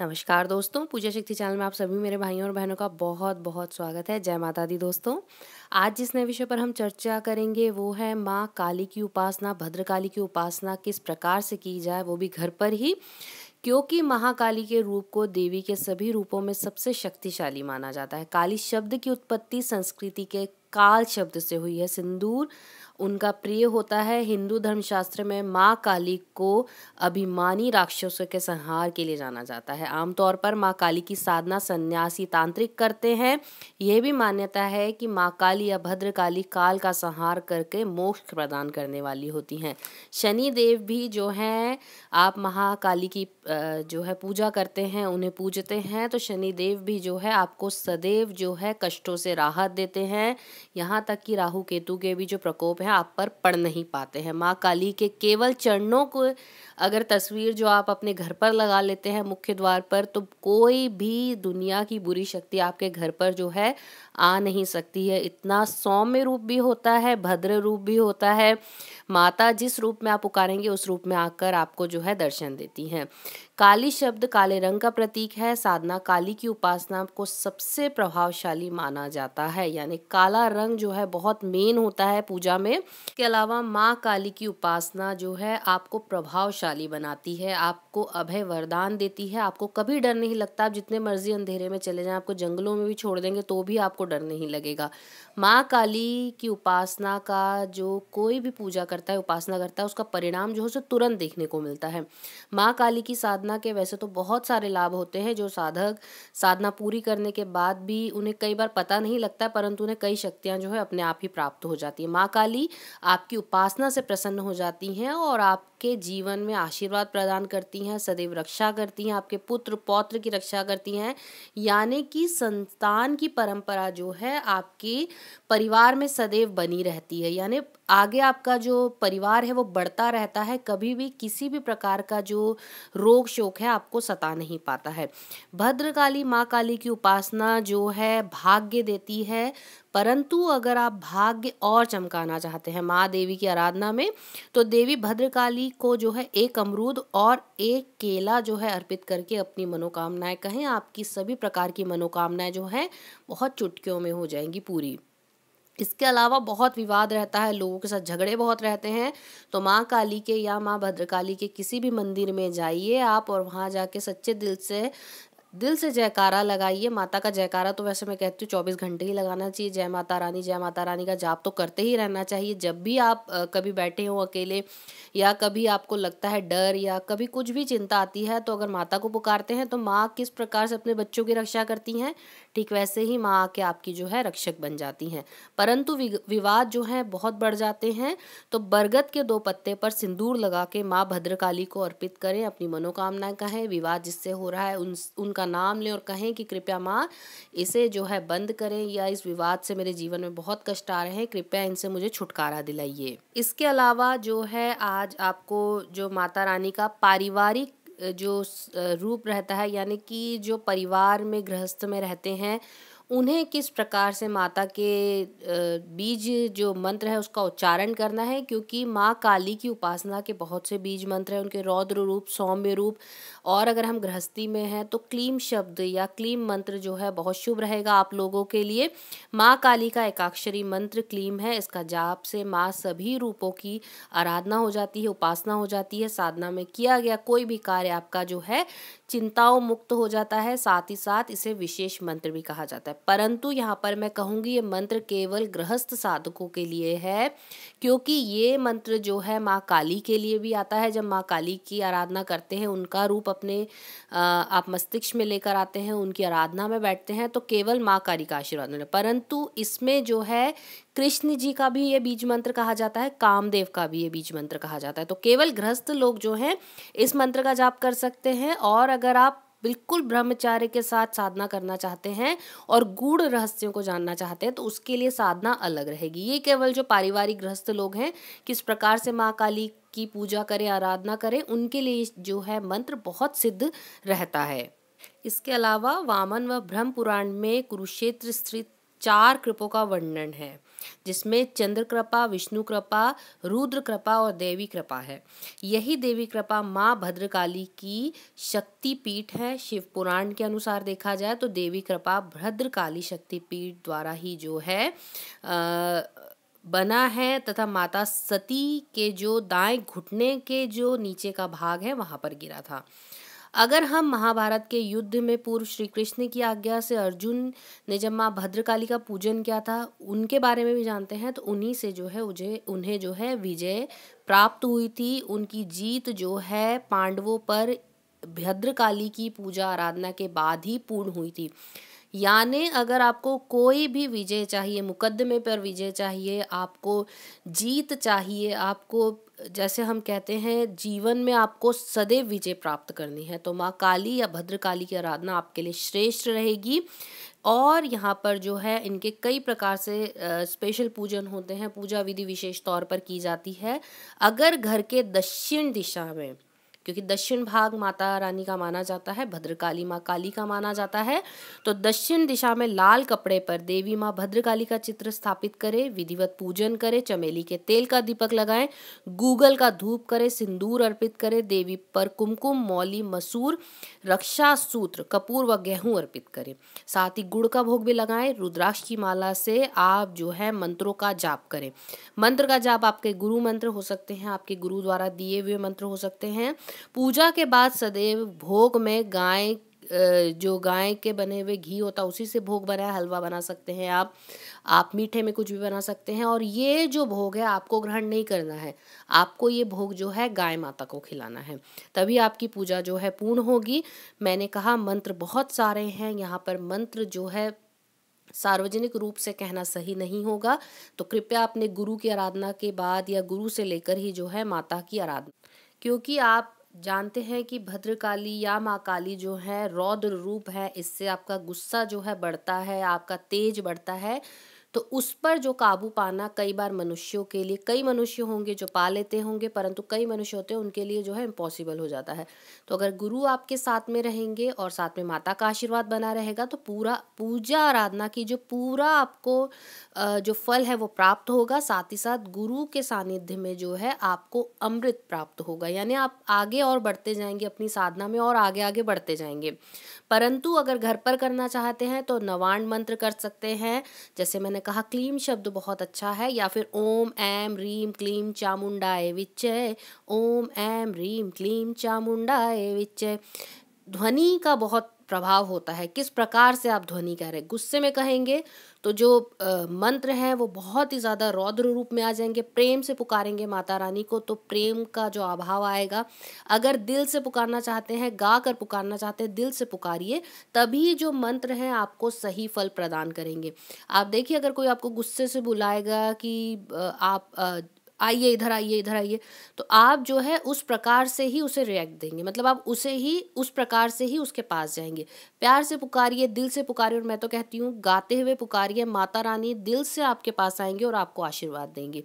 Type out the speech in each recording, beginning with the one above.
नमस्कार दोस्तों पूजा शक्ति चैनल में आप सभी मेरे भाइयों और बहनों का बहुत बहुत स्वागत है जय माता दी दोस्तों आज जिस नए विषय पर हम चर्चा करेंगे वो है माँ काली की उपासना भद्रकाली की उपासना किस प्रकार से की जाए वो भी घर पर ही क्योंकि महाकाली के रूप को देवी के सभी रूपों में सबसे शक्तिशाली माना जाता है काली शब्द की उत्पत्ति संस्कृति के काल शब्द से हुई है सिंदूर उनका प्रिय होता है हिंदू धर्मशास्त्र में माँ काली को अभिमानी राक्षसों के संहार के लिए जाना जाता है आमतौर पर माँ काली की साधना सन्यासी तांत्रिक करते हैं यह भी मान्यता है कि माँ काली या भद्रकाली काल का संहार करके मोक्ष प्रदान करने वाली होती हैं शनि देव भी जो हैं आप महाकाली की जो है पूजा करते हैं उन्हें पूजते हैं तो शनि देव भी जो है आपको सदैव जो है कष्टों से राहत देते हैं यहाँ तक कि राहु केतु के भी जो प्रकोप हैं आप पर पड़ नहीं पाते हैं माँ काली के केवल चरणों को अगर तस्वीर जो आप अपने घर पर लगा लेते हैं मुख्य द्वार पर तो कोई भी दुनिया की बुरी शक्ति आपके घर पर जो है आ नहीं सकती है इतना सौम्य रूप भी होता है भद्र रूप भी होता है माता जिस रूप में आप पुकारेंगे उस रूप में आकर आपको जो है दर्शन देती हैं काली शब्द काले रंग का प्रतीक है साधना काली की उपासना को सबसे प्रभावशाली माना जाता है यानी काला रंग जो है बहुत मेन होता है पूजा में इसके अलावा माँ काली की उपासना जो है आपको प्रभावशाली बनाती है आपको अभय वरदान देती है आपको कभी डर नहीं लगता आप जितने मर्जी अंधेरे में चले जाएं आपको जंगलों में भी छोड़ देंगे तो भी आपको को डर नहीं लगेगा माँ काली की उपासना का जो कोई भी पूजा करता है उपासना करता है उसका परिणाम जो है सो तुरंत देखने को मिलता है माँ काली की साधना के वैसे तो बहुत सारे लाभ होते हैं जो साधक साधना पूरी करने के बाद भी उन्हें कई बार पता नहीं लगता है परंतु उन्हें कई शक्तियाँ जो है अपने आप ही प्राप्त हो जाती है माँ काली आपकी उपासना से प्रसन्न हो जाती हैं और आप आपके जीवन में आशीर्वाद प्रदान करती हैं सदैव रक्षा करती हैं आपके पुत्र पौत्र की रक्षा करती हैं यानी कि संतान की परंपरा जो है आपके परिवार में सदैव बनी रहती है यानी आगे आपका जो परिवार है वो बढ़ता रहता है कभी भी किसी भी प्रकार का जो रोग शोक है आपको सता नहीं पाता है भद्रकाली माँ काली की उपासना जो है भाग्य देती है परंतु अगर आप भाग्य और चमकाना चाहते हैं माँ देवी की आराधना में तो देवी भद्रकाली को जो है एक अमरूद और एक केला जो है अर्पित करके अपनी मनोकामनाएं कहें आपकी सभी प्रकार की मनोकामनाएं जो हैं बहुत चुटकियों में हो जाएंगी पूरी इसके अलावा बहुत विवाद रहता है लोगों के साथ झगड़े बहुत रहते हैं तो माँ काली के या माँ भद्रकाली के किसी भी मंदिर में जाइए आप और वहाँ जाके सच्चे दिल से दिल से जयकारा लगाइए माता का जयकारा तो वैसे मैं कहती हूँ चौबीस घंटे ही लगाना चाहिए जय माता रानी जय माता रानी का जाप तो करते ही रहना चाहिए जब भी आप कभी बैठे हो अकेले या कभी आपको लगता है डर या कभी कुछ भी चिंता आती है तो अगर माता को पुकारते हैं तो माँ किस प्रकार से अपने बच्चों की रक्षा करती हैं ठीक वैसे ही माँ आके आपकी जो है रक्षक बन जाती हैं परंतु विवाद जो है बहुत बढ़ जाते हैं तो बरगद के दो पत्ते पर सिंदूर लगा के माँ भद्रकाली को अर्पित करें अपनी मनोकामनाएं कहें विवाद जिससे हो रहा है उन उनका का नाम लें और कहें कि कृपया माँ इसे जो है बंद करें या इस विवाद से मेरे जीवन में बहुत कष्ट आ रहे हैं कृपया इनसे मुझे छुटकारा दिलाइए इसके अलावा जो है आज आपको जो माता रानी का पारिवारिक जो रूप रहता है यानी कि जो परिवार में गृहस्थ में रहते हैं उन्हें किस प्रकार से माता के बीज जो मंत्र है उसका उच्चारण करना है क्योंकि माँ काली की उपासना के बहुत से बीज मंत्र हैं उनके रौद्र रूप सौम्य रूप और अगर हम गृहस्थी में हैं तो क्लीम शब्द या क्लीम मंत्र जो है बहुत शुभ रहेगा आप लोगों के लिए माँ काली का एकाक्षरी मंत्र क्लीम है इसका जाप से माँ सभी रूपों की आराधना हो जाती है उपासना हो जाती है साधना में किया गया कोई भी कार्य आपका जो है चिंताओं मुक्त हो जाता है साथ ही साथ इसे विशेष मंत्र भी कहा जाता है परंतु यहाँ पर मैं कहूँगी ये मंत्र केवल गृहस्थ साधकों के लिए है क्योंकि ये मंत्र जो है माँ काली के लिए भी आता है जब माँ काली की आराधना करते हैं उनका रूप अपने आप मस्तिष्क में लेकर आते हैं उनकी आराधना में बैठते हैं तो केवल माँ काली का आशीर्वाद परंतु इसमें जो है कृष्ण जी का भी ये बीज मंत्र कहा जाता है कामदेव का भी ये बीज मंत्र कहा जाता है तो केवल गृहस्थ लोग जो हैं इस मंत्र का जाप कर सकते हैं और अगर आप बिल्कुल ब्रह्मचार्य के साथ साधना करना चाहते हैं और गूढ़ रहस्यों को जानना चाहते हैं तो उसके लिए साधना अलग रहेगी ये केवल जो पारिवारिक गृहस्थ लोग हैं किस प्रकार से माँ काली की पूजा करें आराधना करें उनके लिए जो है मंत्र बहुत सिद्ध रहता है इसके अलावा वामन व ब्रह्म पुराण में कुरुक्षेत्र स्थित चार कृपों का वर्णन है जिसमें चंद्र कृपा विष्णु कृपा रुद्र कृपा और देवी कृपा है यही देवी कृपा माँ भद्रकाली की शक्ति पीठ है शिव पुराण के अनुसार देखा जाए तो देवी कृपा भद्रकाली पीठ द्वारा ही जो है आ, बना है तथा माता सती के जो दाएं घुटने के जो नीचे का भाग है वहाँ पर गिरा था अगर हम महाभारत के युद्ध में पूर्व श्री कृष्ण की आज्ञा से अर्जुन ने जब माँ भद्रकाली का पूजन किया था उनके बारे में भी जानते हैं तो उन्हीं से जो है उजे उन्हें जो है विजय प्राप्त हुई थी उनकी जीत जो है पांडवों पर भद्रकाली की पूजा आराधना के बाद ही पूर्ण हुई थी यानी अगर आपको कोई भी विजय चाहिए मुकदमे पर विजय चाहिए आपको जीत चाहिए आपको जैसे हम कहते हैं जीवन में आपको सदैव विजय प्राप्त करनी है तो माँ काली या भद्रकाली की आराधना आपके लिए श्रेष्ठ रहेगी और यहाँ पर जो है इनके कई प्रकार से स्पेशल पूजन होते हैं पूजा विधि विशेष तौर पर की जाती है अगर घर के दक्षिण दिशा में क्योंकि दक्षिण भाग माता रानी का माना जाता है भद्रकाली माँ काली का माना जाता है तो दक्षिण दिशा में लाल कपड़े पर देवी माँ भद्रकाली का चित्र स्थापित करें विधिवत पूजन करें चमेली के तेल का दीपक लगाएं गूगल का धूप करें सिंदूर अर्पित करें देवी पर कुमकुम मौली मसूर रक्षा सूत्र कपूर व गेहूं अर्पित करें साथ ही गुड़ का भोग भी लगाएं रुद्राक्ष की माला से आप जो है मंत्रों का जाप करें मंत्र का जाप आपके गुरु मंत्र हो सकते हैं आपके गुरु द्वारा दिए हुए मंत्र हो सकते हैं पूजा के बाद सदैव भोग में गाय जो गाय के बने हुए घी होता है उसी से भोग बना हलवा बना सकते हैं आप आप मीठे में कुछ भी बना सकते हैं और ये जो भोग है आपको ग्रहण नहीं करना है आपको ये भोग जो है गाय माता को खिलाना है तभी आपकी पूजा जो है पूर्ण होगी मैंने कहा मंत्र बहुत सारे हैं यहाँ पर मंत्र जो है सार्वजनिक रूप से कहना सही नहीं होगा तो कृपया अपने गुरु की आराधना के बाद या गुरु से लेकर ही जो है माता की आराधना क्योंकि आप जानते हैं कि भद्रकाली या माँ काली जो है रौद्र रूप है इससे आपका गुस्सा जो है बढ़ता है आपका तेज बढ़ता है तो उस पर जो काबू पाना कई बार मनुष्यों के लिए कई मनुष्य होंगे जो पा लेते होंगे परंतु कई मनुष्य होते हैं उनके लिए जो है इम्पॉसिबल हो जाता है तो अगर गुरु आपके साथ में रहेंगे और साथ में माता का आशीर्वाद बना रहेगा तो पूरा पूजा आराधना की जो पूरा आपको जो फल है वो प्राप्त होगा साथ ही साथ गुरु के सानिध्य में जो है आपको अमृत प्राप्त होगा यानी आप आगे और बढ़ते जाएंगे अपनी साधना में और आगे आगे बढ़ते जाएंगे परंतु अगर घर पर करना चाहते हैं तो नवाण मंत्र कर सकते हैं जैसे मैंने कहा क्लीम शब्द बहुत अच्छा है या फिर ओम ऐम रीम क्लीम चामुंडाए विचय ओम ऐम रीम क्लीम चामुंडाए विचय ध्वनि का बहुत प्रभाव होता है किस प्रकार से आप ध्वनि कह रहे हैं गुस्से में कहेंगे तो जो मंत्र हैं वो बहुत ही ज़्यादा रौद्र रूप में आ जाएंगे प्रेम से पुकारेंगे माता रानी को तो प्रेम का जो अभाव आएगा अगर दिल से पुकारना चाहते हैं गा कर पुकारना चाहते हैं दिल से पुकारिए तभी जो मंत्र हैं आपको सही फल प्रदान करेंगे आप देखिए अगर कोई आपको गुस्से से बुलाएगा कि आप आइए इधर आइए इधर आइए तो आप जो है उस प्रकार से ही उसे रिएक्ट देंगे मतलब आप उसे ही उस प्रकार से ही उसके पास जाएंगे प्यार से पुकारिए दिल से पुकारिए और मैं तो कहती हूँ गाते हुए पुकारिए माता रानी दिल से आपके पास आएंगे और आपको आशीर्वाद देंगे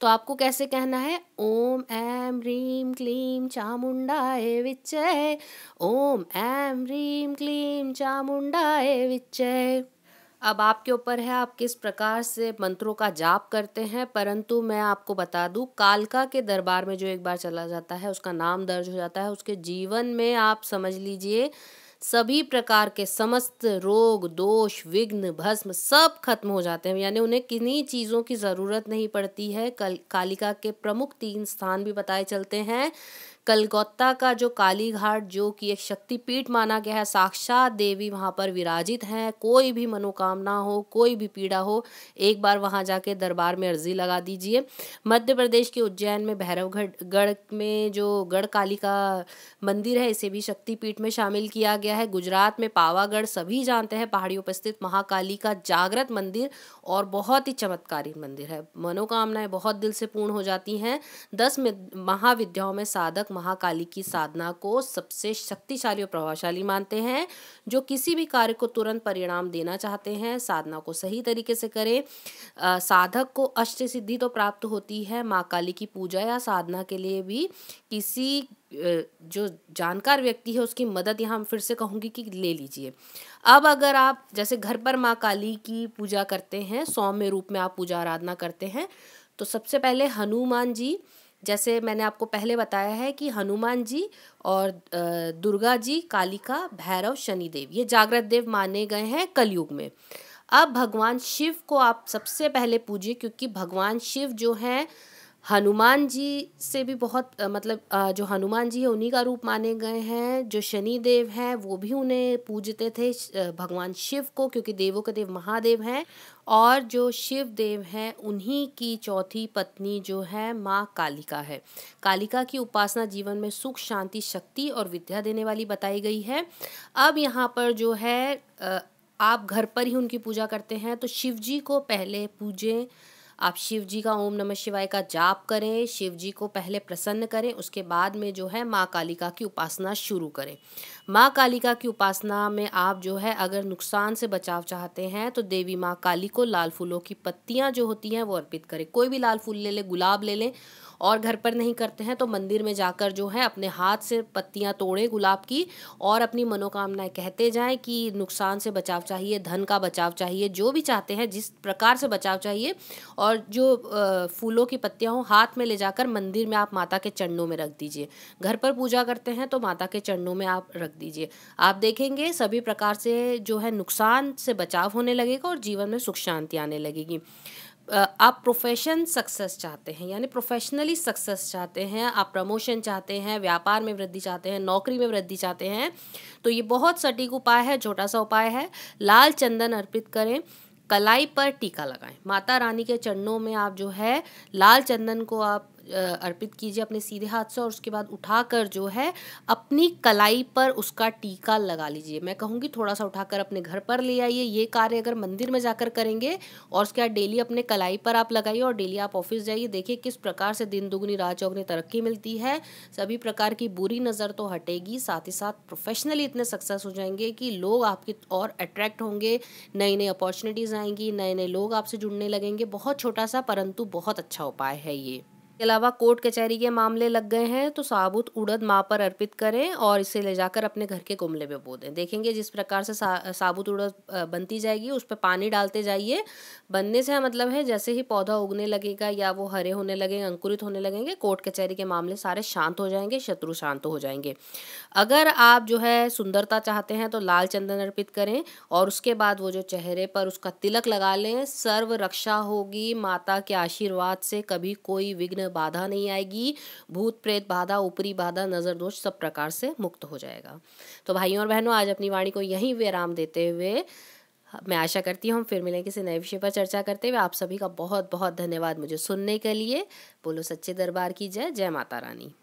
तो आपको कैसे कहना है ओम ऐम रीम क्लीम चामुंडाए विचय ओम ऐम रीम क्लीम चामुंडाए विचय अब आपके ऊपर है आप किस प्रकार से मंत्रों का जाप करते हैं परंतु मैं आपको बता दूं कालका के दरबार में जो एक बार चला जाता है उसका नाम दर्ज हो जाता है उसके जीवन में आप समझ लीजिए सभी प्रकार के समस्त रोग दोष विघ्न भस्म सब खत्म हो जाते हैं यानी उन्हें किन्हीं चीज़ों की ज़रूरत नहीं पड़ती है कल कालिका के प्रमुख तीन स्थान भी बताए चलते हैं कलकत्ता का जो काली घाट जो कि एक शक्तिपीठ माना गया है साक्षात देवी वहाँ पर विराजित हैं कोई भी मनोकामना हो कोई भी पीड़ा हो एक बार वहाँ जाके दरबार में अर्जी लगा दीजिए मध्य प्रदेश के उज्जैन में भैरवगढ़ गढ़ में जो गढ़ काली का मंदिर है इसे भी शक्तिपीठ में शामिल किया गया गया है गुजरात में पावागढ़ सभी जानते हैं पहाड़ियों पर स्थित महाकाली का जागृत मंदिर और बहुत ही चमत्कारी मंदिर है मनोकामनाएं बहुत दिल से पूर्ण हो जाती हैं दस महाविद्याओं में साधक महाकाली की साधना को सबसे शक्तिशाली और प्रभावशाली मानते हैं जो किसी भी कार्य को तुरंत परिणाम देना चाहते हैं साधना को सही तरीके से करें साधक को अष्ट सिद्धि तो प्राप्त होती है महाकाली की पूजा या साधना के लिए भी किसी जो जानकार व्यक्ति है उसकी मदद यहाँ हम फिर से कहूँगी कि ले लीजिए अब अगर आप जैसे घर पर माँ काली की पूजा करते हैं सौम्य रूप में आप पूजा आराधना करते हैं तो सबसे पहले हनुमान जी जैसे मैंने आपको पहले बताया है कि हनुमान जी और दुर्गा जी कालिका भैरव शनिदेव ये जागृत देव माने गए हैं कलयुग में अब भगवान शिव को आप सबसे पहले पूजिए क्योंकि भगवान शिव जो हैं हनुमान जी से भी बहुत मतलब जो हनुमान जी है उन्हीं का रूप माने गए हैं जो शनि देव हैं वो भी उन्हें पूजते थे भगवान शिव को क्योंकि देवों के देव महादेव हैं और जो शिव देव हैं उन्हीं की चौथी पत्नी जो है माँ कालिका है कालिका की उपासना जीवन में सुख शांति शक्ति और विद्या देने वाली बताई गई है अब यहाँ पर जो है आप घर पर ही उनकी पूजा करते हैं तो शिव जी को पहले पूजें आप शिव जी का ओम नमः शिवाय का जाप करें शिव जी को पहले प्रसन्न करें उसके बाद में जो है माँ कालिका की उपासना शुरू करें माँ कालिका की उपासना में आप जो है अगर नुकसान से बचाव चाहते हैं तो देवी माँ काली को लाल फूलों की पत्तियाँ जो होती हैं वो अर्पित करें कोई भी लाल फूल ले लें गुलाब ले लें और घर पर नहीं करते हैं तो मंदिर में जाकर जो है अपने हाथ से पत्तियाँ तोड़ें गुलाब की और अपनी मनोकामनाएं कहते जाएं कि नुकसान से बचाव चाहिए धन का बचाव चाहिए जो भी चाहते हैं जिस प्रकार से बचाव चाहिए और जो फूलों की पत्तियाँ हों हाथ में ले जाकर मंदिर में आप माता के चरणों में रख दीजिए घर पर पूजा करते हैं तो माता के चरणों में आप रख दीजिए आप देखेंगे सभी प्रकार से जो है नुकसान से बचाव होने लगेगा और जीवन में सुख शांति आने लगेगी आप प्रोफेशन सक्सेस चाहते हैं यानी प्रोफेशनली सक्सेस चाहते हैं आप प्रमोशन चाहते हैं व्यापार में वृद्धि चाहते हैं नौकरी में वृद्धि चाहते हैं तो ये बहुत सटीक उपाय है छोटा सा उपाय है लाल चंदन अर्पित करें कलाई पर टीका लगाएं माता रानी के चरणों में आप जो है लाल चंदन को आप अर्पित कीजिए अपने सीधे हाथ से और उसके बाद उठाकर जो है अपनी कलाई पर उसका टीका लगा लीजिए मैं कहूँगी थोड़ा सा उठाकर अपने घर पर ले आइए ये कार्य अगर मंदिर में जाकर करेंगे और उसके बाद डेली अपने कलाई पर आप लगाइए और डेली आप ऑफिस जाइए देखिए किस प्रकार से दिन दुगनी रात चौगनी तरक्की मिलती है सभी प्रकार की बुरी नज़र तो हटेगी साथ ही साथ प्रोफेशनली इतने सक्सेस हो जाएंगे कि लोग आपकी और अट्रैक्ट होंगे नई नई अपॉर्चुनिटीज़ आएंगी नए नए लोग आपसे जुड़ने लगेंगे बहुत छोटा सा परंतु बहुत अच्छा उपाय है ये इसके अलावा कोर्ट कचहरी के मामले लग गए हैं तो साबुत उड़द माँ पर अर्पित करें और इसे ले जाकर अपने घर के कुमले में बो दें देखेंगे जिस प्रकार से सा, साबुत उड़द बनती जाएगी उस पर पानी डालते जाइए बनने से मतलब है जैसे ही पौधा उगने लगेगा या वो हरे होने लगेंगे अंकुरित होने लगेंगे कोर्ट कचहरी के मामले सारे शांत हो जाएंगे शत्रु शांत हो जाएंगे अगर आप जो है सुंदरता चाहते हैं तो लाल चंदन अर्पित करें और उसके बाद वो जो चेहरे पर उसका तिलक लगा लें सर्व रक्षा होगी माता के आशीर्वाद से कभी कोई विघ्न विघ्न बाधा नहीं आएगी भूत प्रेत बाधा ऊपरी बाधा नज़र दोष सब प्रकार से मुक्त हो जाएगा तो भाइयों और बहनों आज अपनी वाणी को यहीं विराम देते हुए मैं आशा करती हूँ हम फिर मिलेंगे किसी नए विषय पर चर्चा करते हुए आप सभी का बहुत बहुत धन्यवाद मुझे सुनने के लिए बोलो सच्चे दरबार की जय जय माता रानी